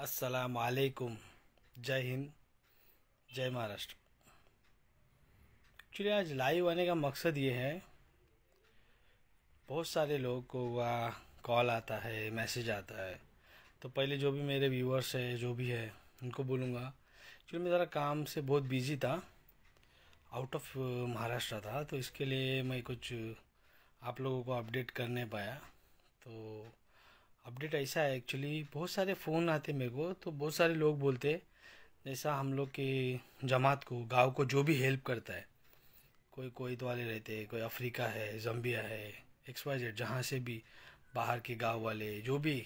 वालेकुम जय हिंद जय महाराष्ट्र एक्चुअली आज लाइव आने का मकसद ये है बहुत सारे लोगों को वह कॉल आता है मैसेज आता है तो पहले जो भी मेरे व्यूअर्स है जो भी है उनको बोलूँगा एक्चुअली मैं ज़रा काम से बहुत बिजी था आउट ऑफ महाराष्ट्र था तो इसके लिए मैं कुछ आप लोगों को अपडेट कर नहीं पाया तो अपडेट ऐसा है एक्चुअली बहुत सारे फ़ोन आते मेरे को तो बहुत सारे लोग बोलते जैसा हम लोग के जमात को गांव को जो भी हेल्प करता है कोई कोईत तो वाले रहते हैं कोई अफ्रीका है जम्बिया है एक्स वाई जेड जहाँ से भी बाहर के गांव वाले जो भी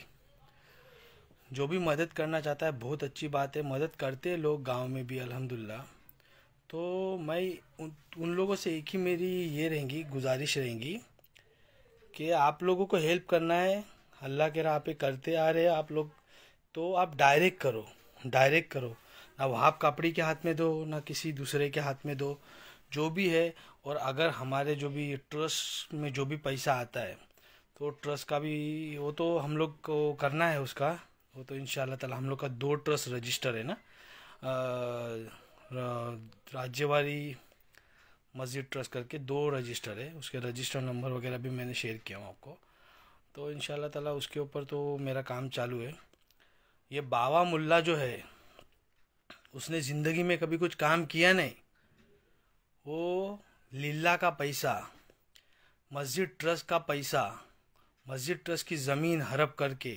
जो भी मदद करना चाहता है बहुत अच्छी बात है मदद करते हैं लोग गांव में भी अल्हम्दुलिल्लाह तो मैं उन, उन लोगों से एक ही मेरी ये रहेंगी गुजारिश रहेंगी कि आप लोगों को हेल्प करना है अल्लाह के राह पे करते आ रहे आप लोग तो आप डायरेक्ट करो डायरेक्ट करो ना वहाब कपड़ी के हाथ में दो ना किसी दूसरे के हाथ में दो जो भी है और अगर हमारे जो भी ट्रस्ट में जो भी पैसा आता है तो ट्रस्ट का भी वो तो हम लोग को करना है उसका वो तो इन ताला हम लोग का दो ट्रस्ट रजिस्टर है ना राज्यवारी मस्जिद ट्रस्ट करके दो रजिस्टर है उसके रजिस्टर नंबर वगैरह भी मैंने शेयर किया हूँ आपको तो इन ताला उसके ऊपर तो मेरा काम चालू है ये बाबा मुल्ला जो है उसने ज़िंदगी में कभी कुछ काम किया नहीं वो लीला का पैसा मस्जिद ट्रस्ट का पैसा मस्जिद ट्रस्ट की ज़मीन हड़प करके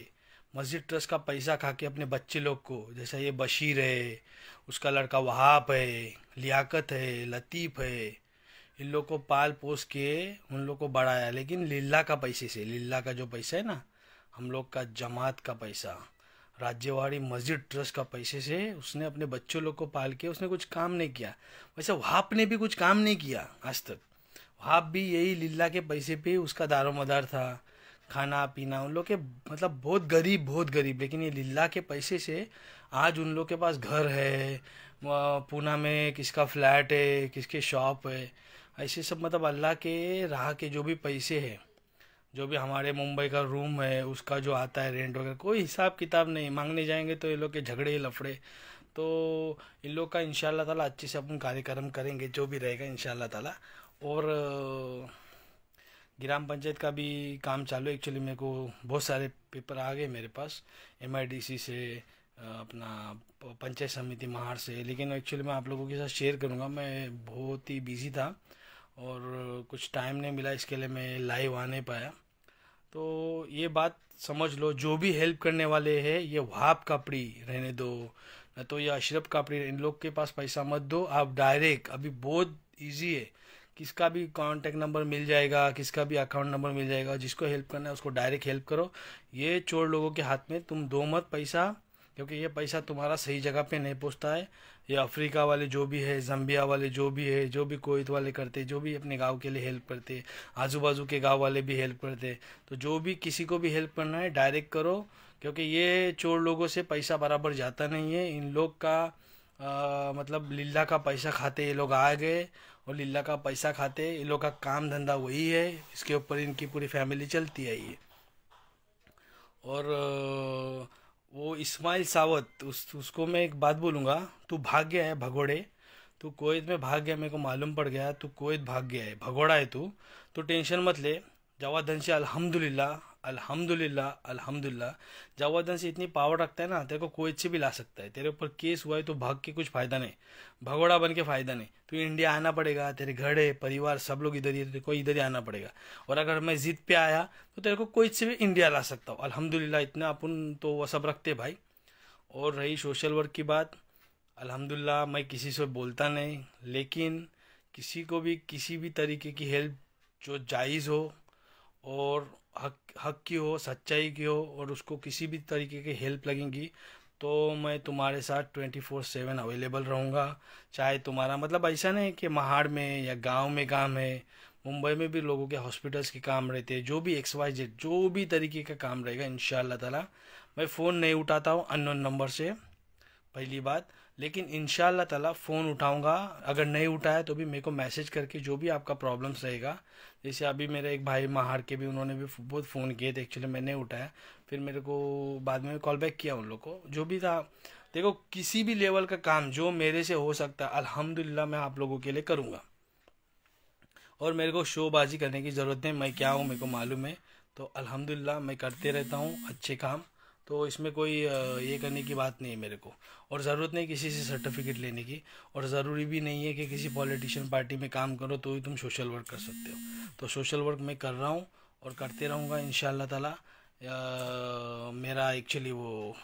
मस्जिद ट्रस्ट का पैसा खा के अपने बच्चे लोग को जैसा ये बशीर है उसका लड़का वहाप है लियाकत है लतीफ़ है इन लोग को पाल पोस के उन लोग को बढ़ाया लेकिन लीला का पैसे से लीला का जो पैसा है ना हम लोग का जमात का पैसा राज्यवाड़ी मस्जिद ट्रस्ट का पैसे से उसने अपने बच्चों लोग को पाल के उसने कुछ काम नहीं किया वैसे वहाप ने भी कुछ काम नहीं किया आज तक वहाप भी यही लीला के पैसे पे उसका दारोमदार था खाना पीना उन लोग के मतलब बहुत गरीब बहुत गरीब लेकिन ये लीला के पैसे से आज उन लोग के पास घर है पूना में किसका फ्लैट है किसके शॉप है ऐसे सब मतलब अल्लाह के राह के जो भी पैसे हैं जो भी हमारे मुंबई का रूम है उसका जो आता है रेंट वगैरह कोई हिसाब किताब नहीं मांगने जाएंगे तो ये लोग के झगड़े लफड़े तो इन लोग का इन ताला अच्छे से अपन कार्यक्रम करेंगे जो भी रहेगा इन ताला और ग्राम पंचायत का भी काम चालू है एक्चुअली मेरे को बहुत सारे पेपर आ गए मेरे पास एम से अपना पंचायत समिति महार से लेकिन एक्चुअली मैं आप लोगों के साथ शेयर करूँगा मैं बहुत ही बिजी था और कुछ टाइम नहीं मिला इसके लिए मैं लाइव आ नहीं पाया तो ये बात समझ लो जो भी हेल्प करने वाले हैं ये वहाब कापड़ी रहने दो न तो ये अशरफ कापड़ी इन लोग के पास पैसा मत दो आप डायरेक्ट अभी बहुत ईजी है किसका भी कांटेक्ट नंबर मिल जाएगा किसका भी अकाउंट नंबर मिल जाएगा जिसको हेल्प करना है उसको डायरेक्ट हेल्प करो ये चोर लोगों के हाथ में तुम दो मत पैसा क्योंकि ये पैसा तुम्हारा सही जगह पे नहीं पहुंचता है ये अफ्रीका वाले जो भी है जम्बिया वाले जो भी है जो भी कोयत वाले करते जो भी अपने गांव के लिए हेल्प करते आजू बाजू के गांव वाले भी हेल्प करते तो जो भी किसी को भी हेल्प करना है डायरेक्ट करो क्योंकि ये चोर लोगों से पैसा बराबर जाता नहीं है इन लोग का आ, मतलब लीला का पैसा खाते ये लोग आ गए और लीला का पैसा खाते ये लोग का काम धंधा वही है इसके ऊपर इनकी पूरी फैमिली चलती है ये और इस्माइल सावत उस उसको मैं एक बात बोलूँगा तू भाग गया है भगोड़े तू कोयत में भाग गया मेरे को मालूम पड़ गया तू कोत भाग गया है भगोड़ा है तू तो टेंशन मत ले जवाब धन से अल्हम्दुलिल्लाह अल्हम्दुलिल्लाह जावादन से इतनी पावर रखता है ना तेरे को कोई से भी ला सकता है तेरे ऊपर केस हुआ है तो भाग के कुछ फायदा नहीं भगोड़ा बन के फायदा नहीं तो इंडिया आना पड़ेगा तेरे घर है परिवार सब लोग इधर ही तेरे तो को इधर ही आना पड़ेगा और अगर मैं जिद पे आया तो तेरे को कोई से भी इंडिया ला सकता हूँ अलहमदुल्ला इतना अपन तो वह सब रखते भाई और रही सोशल वर्क की बात अलहमदिल्ला मैं किसी से बोलता नहीं लेकिन किसी को भी किसी भी तरीके की हेल्प जो जायज़ हो और हक हक की हो सच्चाई की हो और उसको किसी भी तरीके की हेल्प लगेंगी तो मैं तुम्हारे साथ ट्वेंटी फोर सेवन अवेलेबल रहूँगा चाहे तुम्हारा मतलब ऐसा नहीं कि महाड़ में या गांव में काम है मुंबई में भी लोगों के हॉस्पिटल्स के काम रहते हैं जो भी एक्स वाई जेड जो भी तरीके का काम रहेगा इन ताला मैं फ़ोन नहीं उठाता हूँ अननोन नंबर से पहली बात लेकिन इन ताला फ़ोन उठाऊंगा अगर नहीं उठाया तो भी मेरे को मैसेज करके जो भी आपका प्रॉब्लम्स रहेगा जैसे अभी मेरे एक भाई महार के भी उन्होंने भी बहुत फ़ोन किए थे एक्चुअली मैंने उठाया फिर मेरे को बाद में कॉल बैक किया उन लोग को जो भी था देखो किसी भी लेवल का काम जो मेरे से हो सकता है अलहमदिल्ला मैं आप लोगों के लिए करूँगा और मेरे को शोबाजी करने की ज़रूरत नहीं मैं क्या हूँ मेरे को मालूम है तो अलहमदिल्ला मैं करते रहता हूँ अच्छे काम तो इसमें कोई ये करने की बात नहीं है मेरे को और ज़रूरत नहीं किसी से सर्टिफिकेट लेने की और ज़रूरी भी नहीं है कि किसी पॉलिटिशियन पार्टी में काम करो तो ही तुम सोशल वर्क कर सकते हो तो सोशल वर्क मैं कर रहा हूँ और करते रहूँगा इन ताला मेरा एक्चुअली वो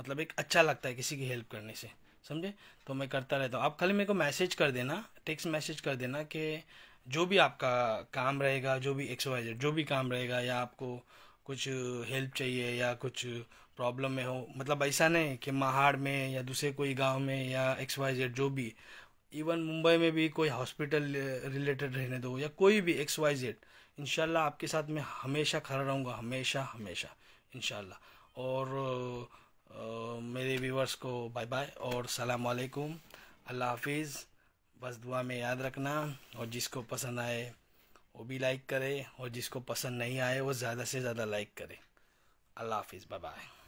मतलब एक अच्छा लगता है किसी की हेल्प करने से समझे तो मैं करता रहता हूँ आप खाली मेरे को मैसेज कर देना टेक्स्ट मैसेज कर देना कि जो भी आपका काम रहेगा जो भी एक्सवाइज जो भी काम रहेगा या आपको कुछ हेल्प चाहिए या कुछ प्रॉब्लम में हो मतलब ऐसा नहीं कि महाड़ में या दूसरे कोई गांव में या एक्स वाई जेड जो भी इवन मुंबई में भी कोई हॉस्पिटल रिलेटेड रहने दो या कोई भी एक्स वाई जेड इनशाला आपके साथ मैं हमेशा खड़ा रहूँगा हमेशा हमेशा इनशाला और आ, मेरे व्यूवर्स को बाय बाय और सलाम अलैकुम अल्लाह हाफिज़ बस दुआ में याद रखना और जिसको पसंद आए वो भी लाइक करे और जिसको पसंद नहीं आए वो ज़्यादा से ज़्यादा लाइक करे अल्लाह हाफिज़ बाय